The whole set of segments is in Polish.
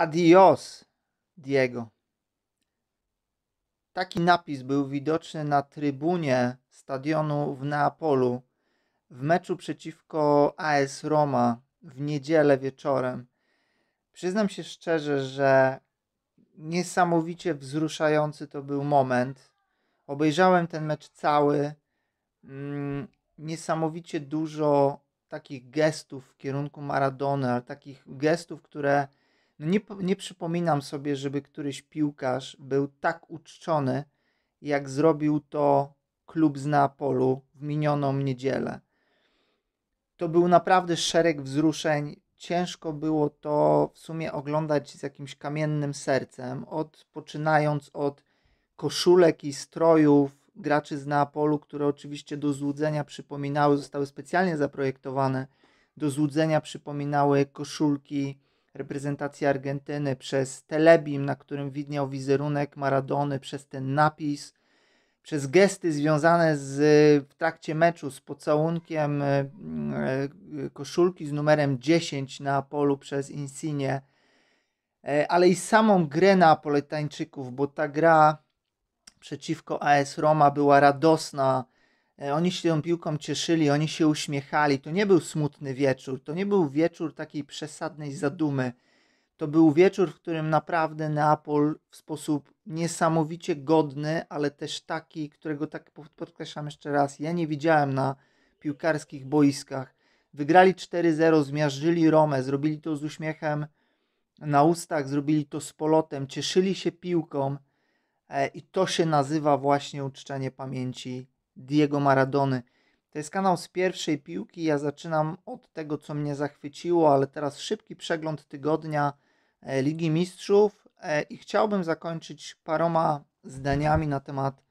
Adios, Diego. Taki napis był widoczny na trybunie stadionu w Neapolu w meczu przeciwko AS Roma w niedzielę wieczorem. Przyznam się szczerze, że niesamowicie wzruszający to był moment. Obejrzałem ten mecz cały. Mm, niesamowicie dużo takich gestów w kierunku Maradona, takich gestów, które no nie, nie przypominam sobie, żeby któryś piłkarz był tak uczczony, jak zrobił to klub z Neapolu w minioną niedzielę. To był naprawdę szereg wzruszeń. Ciężko było to w sumie oglądać z jakimś kamiennym sercem, od, poczynając od koszulek i strojów graczy z Neapolu, które oczywiście do złudzenia przypominały, zostały specjalnie zaprojektowane, do złudzenia przypominały koszulki reprezentacji Argentyny, przez telebim, na którym widniał wizerunek Maradony, przez ten napis, przez gesty związane z, w trakcie meczu z pocałunkiem e, e, koszulki z numerem 10 na polu przez Insigne, e, ale i samą grę Neapolitańczyków, bo ta gra przeciwko AS Roma była radosna, E, oni się tą piłką cieszyli, oni się uśmiechali. To nie był smutny wieczór, to nie był wieczór takiej przesadnej zadumy. To był wieczór, w którym naprawdę Neapol w sposób niesamowicie godny, ale też taki, którego tak podkreślam jeszcze raz, ja nie widziałem na piłkarskich boiskach. Wygrali 4-0, zmiażdżyli Romę, zrobili to z uśmiechem na ustach, zrobili to z polotem, cieszyli się piłką e, i to się nazywa właśnie uczczenie pamięci Diego Maradony. To jest kanał z pierwszej piłki. Ja zaczynam od tego, co mnie zachwyciło, ale teraz szybki przegląd tygodnia e, Ligi Mistrzów e, i chciałbym zakończyć paroma zdaniami na temat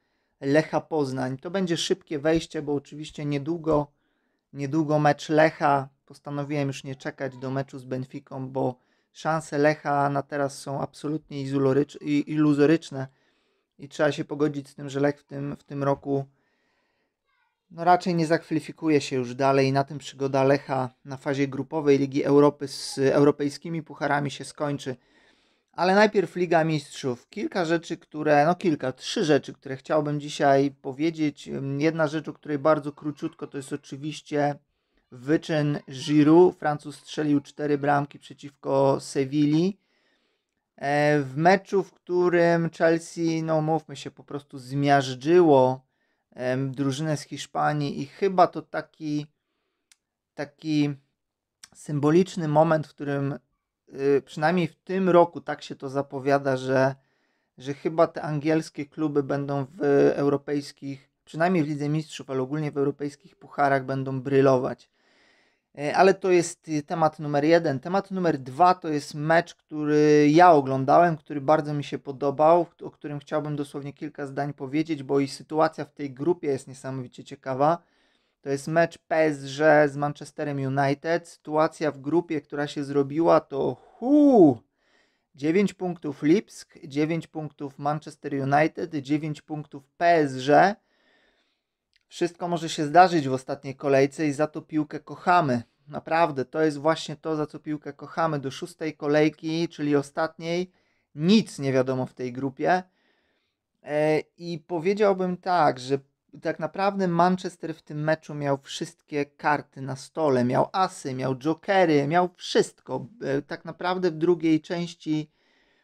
Lecha Poznań. To będzie szybkie wejście, bo oczywiście niedługo, niedługo mecz Lecha. Postanowiłem już nie czekać do meczu z Benfiką, bo szanse Lecha na teraz są absolutnie iluzoryczne i trzeba się pogodzić z tym, że Lech w tym, w tym roku no raczej nie zakwalifikuje się już dalej. Na tym przygoda Lecha na fazie grupowej Ligi Europy z europejskimi pucharami się skończy. Ale najpierw Liga Mistrzów. Kilka rzeczy, które, no kilka, trzy rzeczy, które chciałbym dzisiaj powiedzieć. Jedna rzecz, o której bardzo króciutko, to jest oczywiście wyczyn Giroud. Francuz strzelił cztery bramki przeciwko Sewilli. E, w meczu, w którym Chelsea, no mówmy się, po prostu zmiażdżyło drużynę z Hiszpanii i chyba to taki taki symboliczny moment, w którym y, przynajmniej w tym roku tak się to zapowiada, że, że chyba te angielskie kluby będą w europejskich, przynajmniej w Lidze Mistrzów, ale ogólnie w europejskich pucharach będą brylować. E, ale to jest y, temat numer jeden. Temat numer dwa to jest mecz, który ja oglądałem, który bardzo mi się podobał, o którym chciałbym dosłownie kilka zdań powiedzieć, bo i sytuacja w tej grupie jest niesamowicie ciekawa. To jest mecz PSG z Manchesterem United. Sytuacja w grupie, która się zrobiła, to hu! 9 punktów Lipsk, 9 punktów Manchester United, 9 punktów PSG wszystko może się zdarzyć w ostatniej kolejce i za to piłkę kochamy. Naprawdę, to jest właśnie to, za co piłkę kochamy. Do szóstej kolejki, czyli ostatniej, nic nie wiadomo w tej grupie. E, I powiedziałbym tak, że tak naprawdę Manchester w tym meczu miał wszystkie karty na stole. Miał asy, miał jokery, miał wszystko. E, tak naprawdę w drugiej części,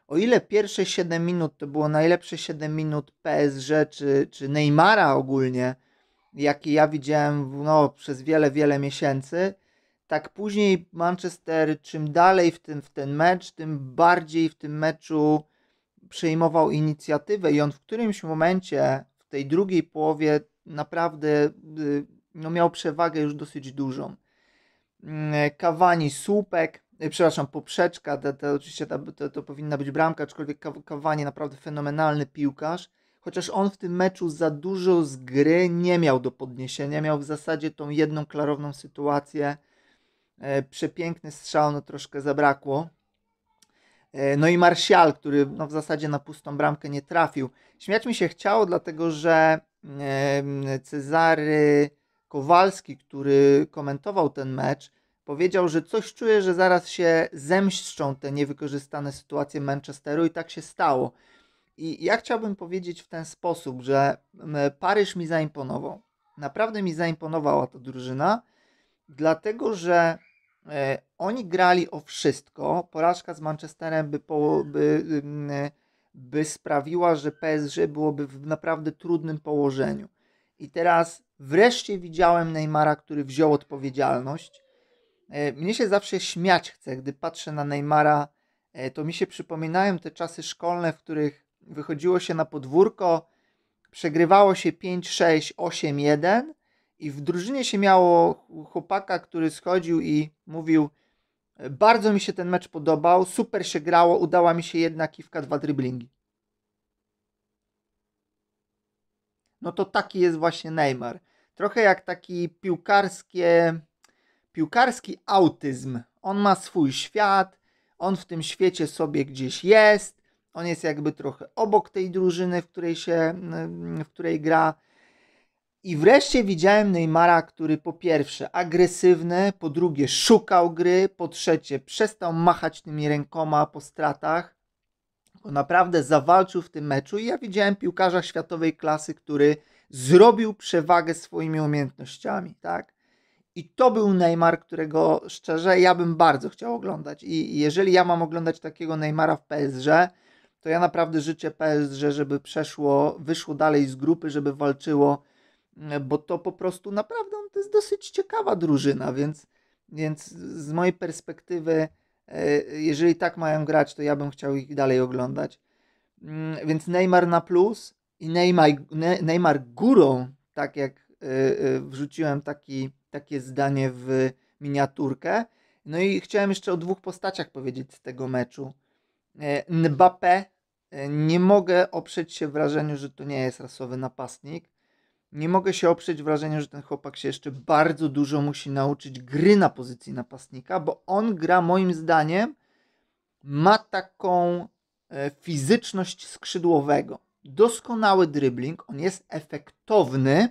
o ile pierwsze 7 minut to było najlepsze 7 minut PSG czy, czy Neymara ogólnie, jaki ja widziałem no, przez wiele, wiele miesięcy, tak później Manchester czym dalej w ten, w ten mecz, tym bardziej w tym meczu przejmował inicjatywę i on w którymś momencie w tej drugiej połowie naprawdę y, no, miał przewagę już dosyć dużą. Kawani mm, słupek, y, przepraszam, poprzeczka, to, to oczywiście to, to powinna być bramka, aczkolwiek Kawani naprawdę fenomenalny piłkarz chociaż on w tym meczu za dużo z gry nie miał do podniesienia. Miał w zasadzie tą jedną klarowną sytuację. E, przepiękny strzał, no troszkę zabrakło. E, no i Marsial, który no w zasadzie na pustą bramkę nie trafił. Śmiać mi się chciało, dlatego że Cezary Kowalski, który komentował ten mecz, powiedział, że coś czuje, że zaraz się zemszczą te niewykorzystane sytuacje Manchesteru i tak się stało. I ja chciałbym powiedzieć w ten sposób, że Paryż mi zaimponował. Naprawdę mi zaimponowała ta drużyna, dlatego że e, oni grali o wszystko. Porażka z Manchesterem by, po, by, by sprawiła, że PSG byłoby w naprawdę trudnym położeniu. I teraz wreszcie widziałem Neymara, który wziął odpowiedzialność. E, mnie się zawsze śmiać chce, gdy patrzę na Neymara, e, to mi się przypominają te czasy szkolne, w których wychodziło się na podwórko, przegrywało się 5-6, 8-1 i w drużynie się miało chłopaka, który schodził i mówił bardzo mi się ten mecz podobał, super się grało, udała mi się jedna kiwka, dwa driblingi. No to taki jest właśnie Neymar. Trochę jak taki piłkarskie, piłkarski autyzm. On ma swój świat, on w tym świecie sobie gdzieś jest, on jest jakby trochę obok tej drużyny, w której się, w której gra. I wreszcie widziałem Neymara, który po pierwsze agresywny, po drugie szukał gry, po trzecie przestał machać tymi rękoma po stratach. bo naprawdę zawalczył w tym meczu i ja widziałem piłkarza światowej klasy, który zrobił przewagę swoimi umiejętnościami, tak? I to był Neymar, którego szczerze ja bym bardzo chciał oglądać. I jeżeli ja mam oglądać takiego Neymara w PSG, to ja naprawdę życzę PSG, żeby przeszło, wyszło dalej z grupy, żeby walczyło, mm, bo to po prostu naprawdę to jest dosyć ciekawa drużyna, więc, więc z mojej perspektywy, e, jeżeli tak mają grać, to ja bym chciał ich dalej oglądać. Mm, więc Neymar na plus i Neymar, Neymar górą, tak jak e, e, wrzuciłem taki, takie zdanie w miniaturkę. No i chciałem jeszcze o dwóch postaciach powiedzieć z tego meczu. E, Mbappé e, nie mogę oprzeć się wrażeniu, że to nie jest rasowy napastnik. Nie mogę się oprzeć wrażeniu, że ten chłopak się jeszcze bardzo dużo musi nauczyć gry na pozycji napastnika, bo on gra moim zdaniem ma taką e, fizyczność skrzydłowego. Doskonały dribbling, on jest efektowny.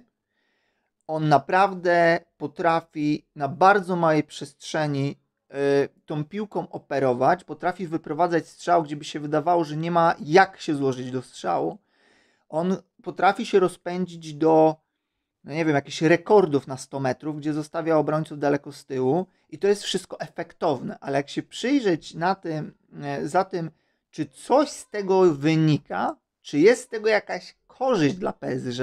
On naprawdę potrafi na bardzo małej przestrzeni Y, tą piłką operować, potrafi wyprowadzać strzał, gdzie by się wydawało, że nie ma jak się złożyć do strzału. On potrafi się rozpędzić do, no nie wiem, jakichś rekordów na 100 metrów, gdzie zostawia obrońców daleko z tyłu i to jest wszystko efektowne, ale jak się przyjrzeć na tym, e, za tym, czy coś z tego wynika, czy jest z tego jakaś korzyść dla PSG,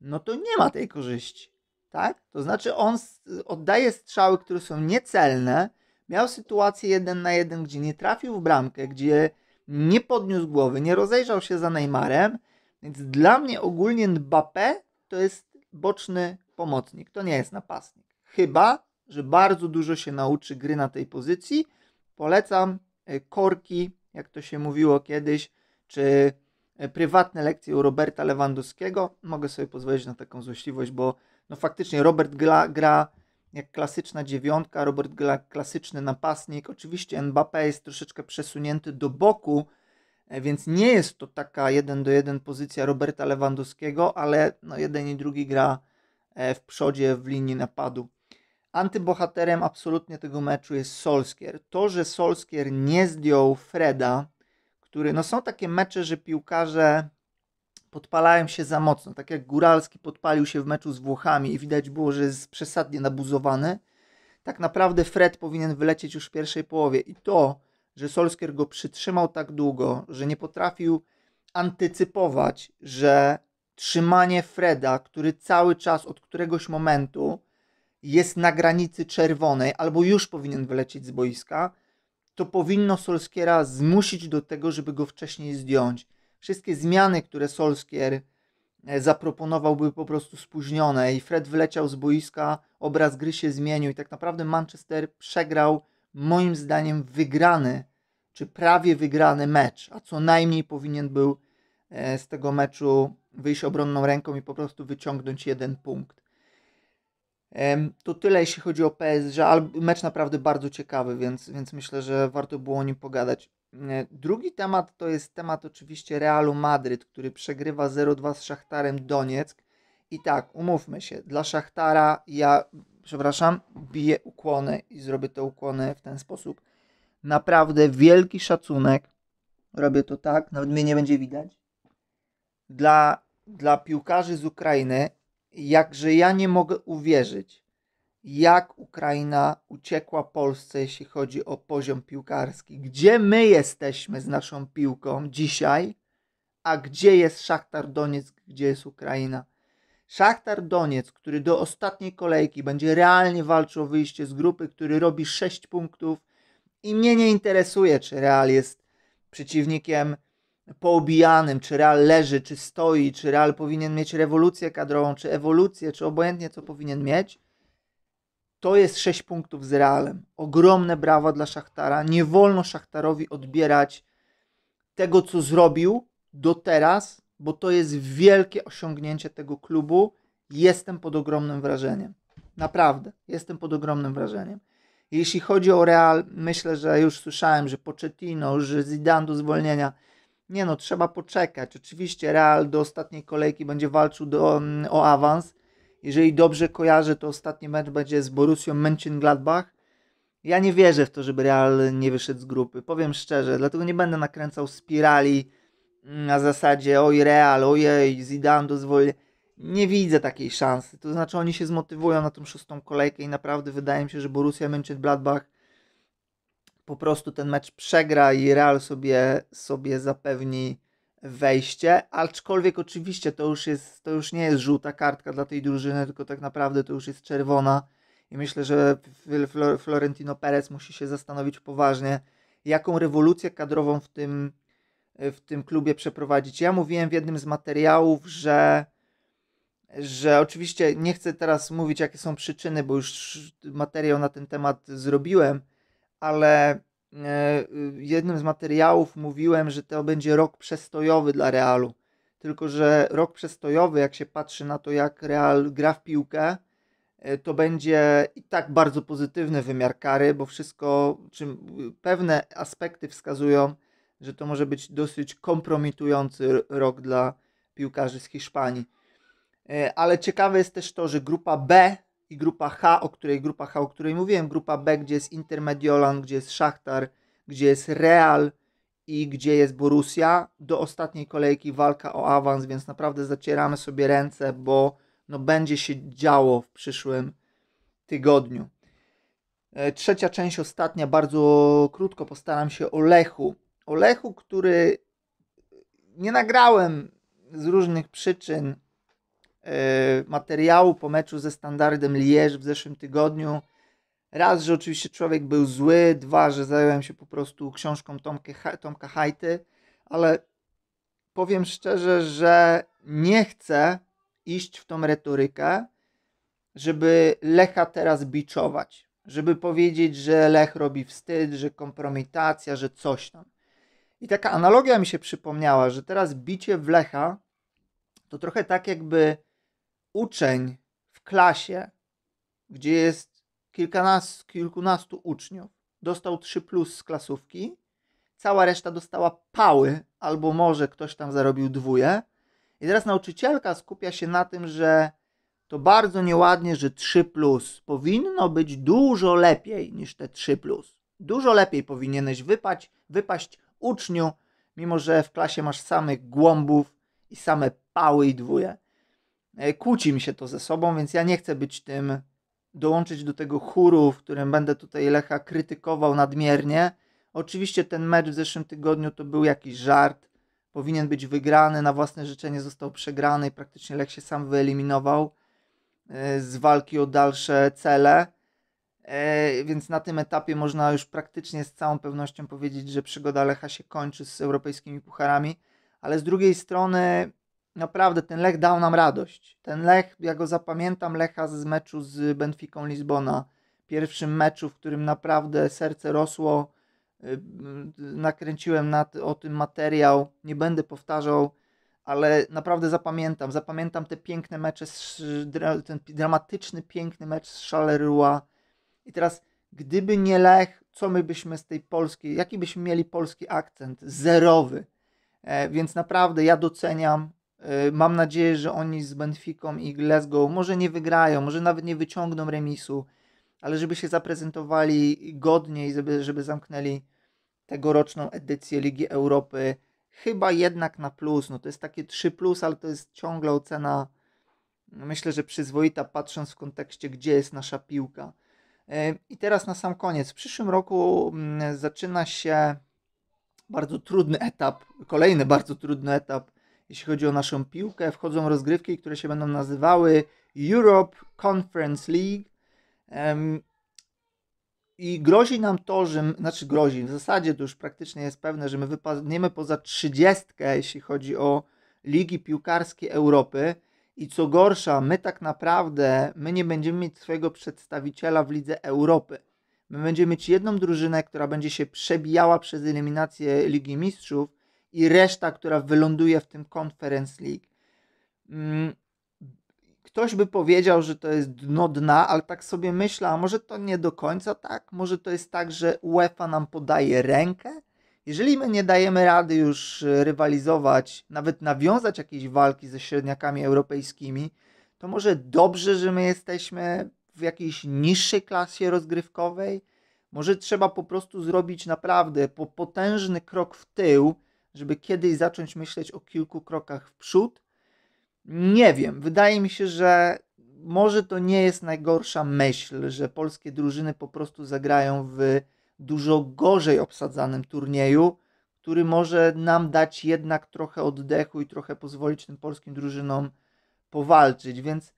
no to nie ma tej korzyści tak? To znaczy on oddaje strzały, które są niecelne. Miał sytuację jeden na jeden, gdzie nie trafił w bramkę, gdzie nie podniósł głowy, nie rozejrzał się za Neymarem. Więc dla mnie ogólnie Mbappé to jest boczny pomocnik, to nie jest napastnik. Chyba, że bardzo dużo się nauczy gry na tej pozycji. Polecam e, korki, jak to się mówiło kiedyś, czy e, prywatne lekcje u Roberta Lewandowskiego. Mogę sobie pozwolić na taką złośliwość, bo no faktycznie Robert gra, gra jak klasyczna dziewiątka, Robert gra klasyczny napastnik. Oczywiście Mbappé jest troszeczkę przesunięty do boku, e, więc nie jest to taka 1 do 1 pozycja Roberta Lewandowskiego, ale no jeden i drugi gra e, w przodzie w linii napadu. Antybohaterem absolutnie tego meczu jest Solskier. To, że Solskier nie zdjął Freda, który, no są takie mecze, że piłkarze podpalałem się za mocno. Tak jak Góralski podpalił się w meczu z Włochami i widać było, że jest przesadnie nabuzowany, tak naprawdę Fred powinien wylecieć już w pierwszej połowie. I to, że Solskier go przytrzymał tak długo, że nie potrafił antycypować, że trzymanie Freda, który cały czas od któregoś momentu jest na granicy czerwonej albo już powinien wylecieć z boiska, to powinno Solskiera zmusić do tego, żeby go wcześniej zdjąć wszystkie zmiany, które Solskier e, zaproponował, były po prostu spóźnione i Fred wleciał z boiska, obraz gry się zmienił i tak naprawdę Manchester przegrał moim zdaniem wygrany czy prawie wygrany mecz, a co najmniej powinien był e, z tego meczu wyjść obronną ręką i po prostu wyciągnąć jeden punkt. To tyle jeśli chodzi o PS. że mecz naprawdę bardzo ciekawy, więc, więc myślę, że warto było o nim pogadać. E, drugi temat to jest temat oczywiście Realu Madryt, który przegrywa 0-2 z Szachtarem Donieck. I tak, umówmy się, dla Szachtara ja, przepraszam, biję ukłonę i zrobię te ukłony w ten sposób. Naprawdę wielki szacunek. Robię to tak, nawet mnie nie będzie widać. Dla, dla piłkarzy z Ukrainy, jakże ja nie mogę uwierzyć, jak Ukraina uciekła Polsce, jeśli chodzi o poziom piłkarski. Gdzie my jesteśmy z naszą piłką dzisiaj, a gdzie jest Szachtar Donieck, gdzie jest Ukraina. Szachtar Doniec, który do ostatniej kolejki będzie realnie walczył o wyjście z grupy, który robi 6 punktów i mnie nie interesuje, czy Real jest przeciwnikiem poobijanym, czy Real leży, czy stoi, czy Real powinien mieć rewolucję kadrową, czy ewolucję, czy obojętnie co powinien mieć. To jest 6 punktów z Realem. Ogromne brawa dla Szachtara. Nie wolno Szachtarowi odbierać tego, co zrobił do teraz, bo to jest wielkie osiągnięcie tego klubu. Jestem pod ogromnym wrażeniem. Naprawdę, jestem pod ogromnym wrażeniem. Jeśli chodzi o Real, myślę, że już słyszałem, że Pochettino, że Zidane do zwolnienia. Nie no, trzeba poczekać. Oczywiście Real do ostatniej kolejki będzie walczył do, mm, o awans, jeżeli dobrze kojarzę, to ostatni mecz będzie z Borussią Mönchengladbach. Ja nie wierzę w to, żeby Real nie wyszedł z grupy. Powiem szczerze, dlatego nie będę nakręcał spirali mm, na zasadzie oj Real, ojej, Zidane dozwoli. Nie widzę takiej szansy. To znaczy oni się zmotywują na tą szóstą kolejkę i naprawdę wydaje mi się, że Borussia Mönchengladbach po prostu ten mecz przegra i Real sobie, sobie zapewni wejście, aczkolwiek oczywiście to już, jest, to już nie jest żółta kartka dla tej drużyny, tylko tak naprawdę to już jest czerwona i myślę, że Florentino Perez musi się zastanowić poważnie, jaką rewolucję kadrową w tym, w tym klubie przeprowadzić. Ja mówiłem w jednym z materiałów, że że oczywiście nie chcę teraz mówić, jakie są przyczyny, bo już materiał na ten temat zrobiłem, ale E, y, jednym z materiałów mówiłem, że to będzie rok przestojowy dla Realu. Tylko, że rok przestojowy, jak się patrzy na to, jak Real gra w piłkę, e, to będzie i tak bardzo pozytywny wymiar kary, bo wszystko, czym y, pewne aspekty wskazują, że to może być dosyć kompromitujący rok dla piłkarzy z Hiszpanii. E, ale ciekawe jest też to, że grupa B i grupa H, o której grupa H, o której mówiłem, grupa B, gdzie jest Intermediolan, gdzie jest Szachtar, gdzie jest Real i gdzie jest Borussia. Do ostatniej kolejki walka o awans, więc naprawdę zacieramy sobie ręce, bo no, będzie się działo w przyszłym tygodniu. E, trzecia część, ostatnia, bardzo krótko postaram się o Lechu. O Lechu, który nie nagrałem z różnych przyczyn Y, materiału po meczu ze Standardem Liège w zeszłym tygodniu. Raz, że oczywiście człowiek był zły, dwa, że zająłem się po prostu książką Tomkie, Tomka Hajty, ale powiem szczerze, że nie chcę iść w tą retorykę, żeby Lecha teraz biczować, żeby powiedzieć, że Lech robi wstyd, że kompromitacja, że coś tam. I taka analogia mi się przypomniała, że teraz bicie w Lecha to trochę tak, jakby uczeń w klasie, gdzie jest kilkunastu, kilkunastu uczniów, dostał 3 plus z klasówki, cała reszta dostała pały, albo może ktoś tam zarobił dwóje. I teraz nauczycielka skupia się na tym, że to bardzo nieładnie, że 3 plus powinno być dużo lepiej niż te 3 plus. Dużo lepiej powinieneś wypaść, wypaść uczniu, mimo że w klasie masz samych głąbów i same pały i dwóje. E, kłóci mi się to ze sobą, więc ja nie chcę być tym, dołączyć do tego chóru, w którym będę tutaj Lecha krytykował nadmiernie. Oczywiście ten mecz w zeszłym tygodniu to był jakiś żart, powinien być wygrany, na własne życzenie został przegrany i praktycznie Lech się sam wyeliminował e, z walki o dalsze cele. E, więc na tym etapie można już praktycznie z całą pewnością powiedzieć, że przygoda Lecha się kończy z europejskimi pucharami, ale z drugiej strony naprawdę ten Lech dał nam radość. Ten Lech, ja go zapamiętam, Lecha z meczu z Benfiką Lizbona. Pierwszym meczu, w którym naprawdę serce rosło. Y, nakręciłem nad o tym materiał, nie będę powtarzał, ale naprawdę zapamiętam. Zapamiętam te piękne mecze, ten dramatyczny, piękny mecz z Szalerua. I teraz, gdyby nie Lech, co my byśmy z tej polskiej, jaki byśmy mieli polski akcent? Zerowy. E, więc naprawdę ja doceniam Y, mam nadzieję, że oni z Benfiką i Glasgow może nie wygrają, może nawet nie wyciągną remisu, ale żeby się zaprezentowali godniej, żeby, żeby zamknęli tegoroczną edycję Ligi Europy, chyba jednak na plus. No to jest takie 3 plus, ale to jest ciągle ocena, no, myślę, że przyzwoita, patrząc w kontekście, gdzie jest nasza piłka. Y, I teraz na sam koniec. W przyszłym roku mm, zaczyna się bardzo trudny etap, kolejny bardzo trudny etap jeśli chodzi o naszą piłkę. Wchodzą rozgrywki, które się będą nazywały Europe Conference League. I grozi nam to, że, znaczy grozi, w zasadzie to już praktycznie jest pewne, że my wypadniemy poza trzydziestkę, jeśli chodzi o ligi piłkarskie Europy. I co gorsza, my tak naprawdę, my nie będziemy mieć swojego przedstawiciela w Lidze Europy. My będziemy mieć jedną drużynę, która będzie się przebijała przez eliminację Ligi Mistrzów, i reszta, która wyląduje w tym Conference League. Mm, ktoś by powiedział, że to jest dno dna, ale tak sobie myślę, a może to nie do końca tak? Może to jest tak, że UEFA nam podaje rękę? Jeżeli my nie dajemy rady już e, rywalizować, nawet nawiązać jakiejś walki ze średniakami europejskimi, to może dobrze, że my jesteśmy w jakiejś niższej klasie rozgrywkowej? Może trzeba po prostu zrobić naprawdę potężny krok w tył żeby kiedyś zacząć myśleć o kilku krokach w przód? Nie wiem. Wydaje mi się, że może to nie jest najgorsza myśl, że polskie drużyny po prostu zagrają w dużo gorzej obsadzanym turnieju, który może nam dać jednak trochę oddechu i trochę pozwolić tym polskim drużynom powalczyć, więc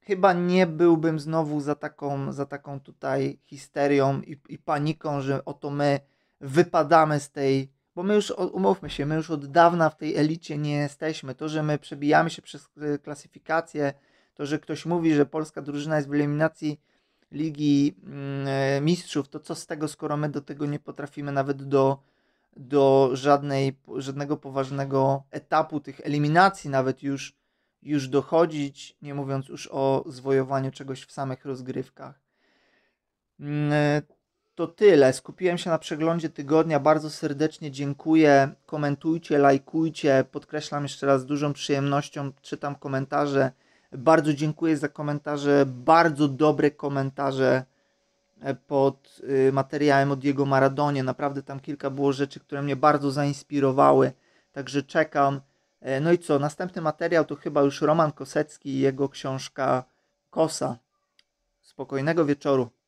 chyba nie byłbym znowu za taką, za taką tutaj histerią i, i paniką, że oto my wypadamy z tej bo my już, umówmy się, my już od dawna w tej elicie nie jesteśmy. To, że my przebijamy się przez e, klasyfikację, to, że ktoś mówi, że polska drużyna jest w eliminacji Ligi mm, e, Mistrzów, to co z tego, skoro my do tego nie potrafimy nawet do, do żadnej, żadnego poważnego etapu tych eliminacji nawet już, już dochodzić, nie mówiąc już o zwojowaniu czegoś w samych rozgrywkach. Mm, e, to tyle. Skupiłem się na przeglądzie tygodnia. Bardzo serdecznie dziękuję. Komentujcie, lajkujcie. Podkreślam jeszcze raz, dużą przyjemnością czytam komentarze. Bardzo dziękuję za komentarze. Bardzo dobre komentarze e, pod y, materiałem od Diego Maradonie. Naprawdę tam kilka było rzeczy, które mnie bardzo zainspirowały. Także czekam. E, no i co? Następny materiał to chyba już Roman Kosecki i jego książka Kosa. Spokojnego wieczoru.